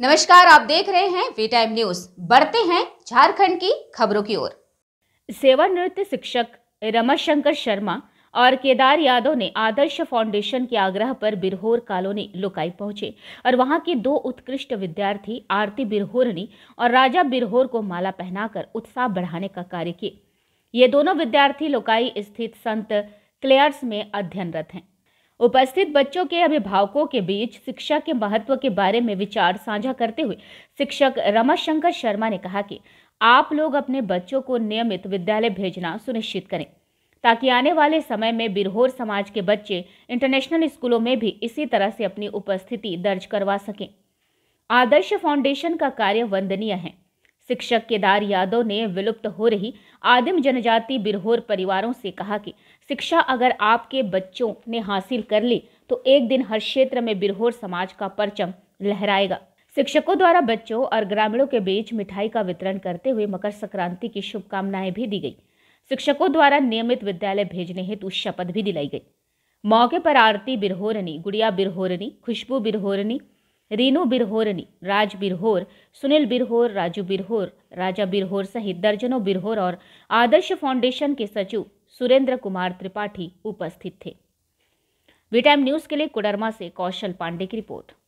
नमस्कार आप देख रहे हैं वी टाइम न्यूज बढ़ते हैं झारखंड की खबरों की ओर सेवा नृत्य शिक्षक रमाशंकर शर्मा और केदार यादव ने आदर्श फाउंडेशन के आग्रह पर बिरहोर कॉलोनी लुकाई पहुंचे और वहां के दो उत्कृष्ट विद्यार्थी आरती बिरहोरनी और राजा बिरहोर को माला पहनाकर उत्साह बढ़ाने का कार्य किए ये दोनों विद्यार्थी लुकाई स्थित संत क्लेयर्स में अध्ययनरत हैं उपस्थित बच्चों के अभिभावकों के बीच शिक्षा के महत्व के बारे में विचार साझा करते हुए शिक्षक रमाशंकर शर्मा ने कहा कि आप लोग अपने बच्चों को नियमित विद्यालय भेजना सुनिश्चित करें ताकि आने वाले समय में बिरहोर समाज के बच्चे इंटरनेशनल स्कूलों में भी इसी तरह से अपनी उपस्थिति दर्ज करवा सकें आदर्श फाउंडेशन का कार्य वंदनीय है शिक्षक केदार यादव ने विलुप्त हो रही आदिम जनजाति बिरहोर परिवारों से कहा कि शिक्षा अगर आपके बच्चों ने हासिल कर ली तो एक दिन हर क्षेत्र में बिरहोर समाज का परचम लहराएगा शिक्षकों द्वारा बच्चों और ग्रामीणों के बीच मिठाई का वितरण करते हुए मकर संक्रांति की शुभकामनाएं भी दी गई शिक्षकों द्वारा नियमित विद्यालय भेजने हेतु शपथ भी दिलाई गई मौके पर आरती बिरहोरनी गुड़िया बिरहोरनी खुशबू बिरहोरनी रीनू बिरहोरनी राज बिरहोर सुनील बिरहोर राजू बिरहोर राजा बिरहोर सहित दर्जनों बिरहोर और आदर्श फाउंडेशन के सचिव सुरेंद्र कुमार त्रिपाठी उपस्थित थे वी टाइम न्यूज के लिए कोडरमा से कौशल पांडे की रिपोर्ट